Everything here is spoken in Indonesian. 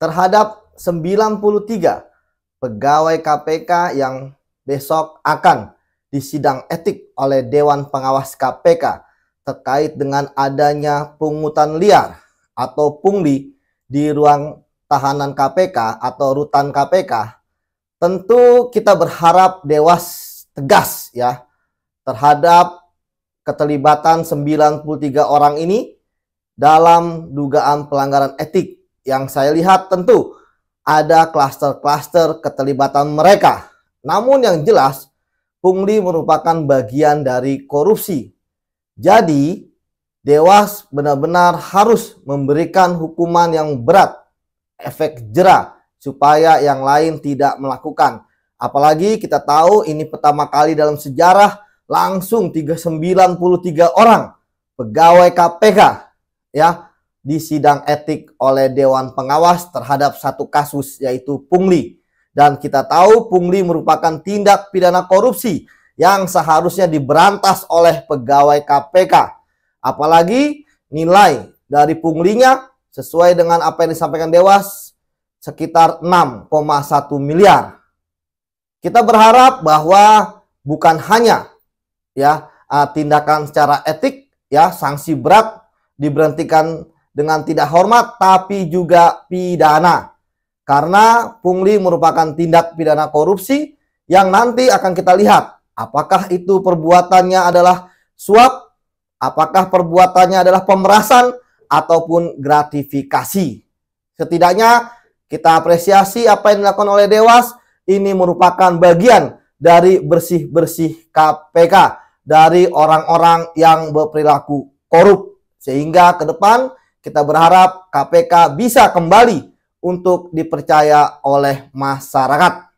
terhadap 93 pegawai KPK yang besok akan disidang etik oleh Dewan Pengawas KPK terkait dengan adanya pungutan liar atau pungli di ruang tahanan KPK atau rutan KPK, tentu kita berharap dewas tegas ya terhadap keterlibatan 93 orang ini dalam dugaan pelanggaran etik yang saya lihat tentu ada klaster-klaster keterlibatan mereka. Namun yang jelas, pungli merupakan bagian dari korupsi. Jadi, Dewas benar-benar harus memberikan hukuman yang berat, efek jerah, supaya yang lain tidak melakukan. Apalagi kita tahu ini pertama kali dalam sejarah langsung 393 orang pegawai KPK ya di sidang etik oleh Dewan Pengawas terhadap satu kasus yaitu pungli. Dan kita tahu pungli merupakan tindak pidana korupsi yang seharusnya diberantas oleh pegawai KPK. Apalagi nilai dari punglinya sesuai dengan apa yang disampaikan Dewas sekitar 6,1 miliar. Kita berharap bahwa bukan hanya ya eh, tindakan secara etik ya sanksi berat diberhentikan dengan tidak hormat tapi juga pidana. Karena pungli merupakan tindak pidana korupsi yang nanti akan kita lihat apakah itu perbuatannya adalah suap, apakah perbuatannya adalah pemerasan ataupun gratifikasi. Setidaknya kita apresiasi apa yang dilakukan oleh Dewas ini merupakan bagian dari bersih-bersih KPK dari orang-orang yang berperilaku korup sehingga ke depan kita berharap KPK bisa kembali untuk dipercaya oleh masyarakat.